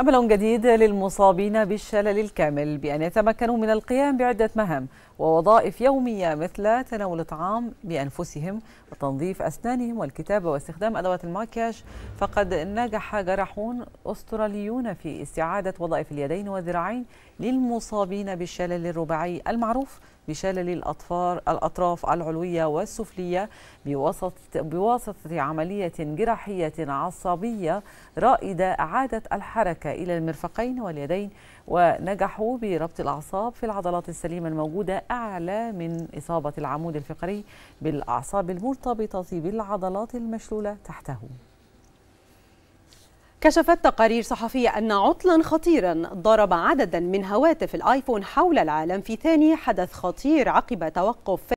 أمل جديد للمصابين بالشلل الكامل بأن يتمكنوا من القيام بعدة مهام ووظائف يومية مثل تناول الطعام بأنفسهم وتنظيف أسنانهم والكتابة واستخدام أدوات الماكياج فقد نجح جراحون أستراليون في استعادة وظائف اليدين والذراعين للمصابين بالشلل الرباعي المعروف بشلل الأطفار الأطراف العلوية والسفلية بوسط بواسطة عملية جراحية عصبية رائدة أعادت الحركة إلى المرفقين واليدين ونجحوا بربط الأعصاب في العضلات السليمة الموجودة أعلى من إصابة العمود الفقري بالأعصاب المرتبطة بالعضلات المشلولة تحته كشفت تقارير صحفية أن عطلا خطيرا ضرب عددا من هواتف الآيفون حول العالم في ثاني حدث خطير عقب توقف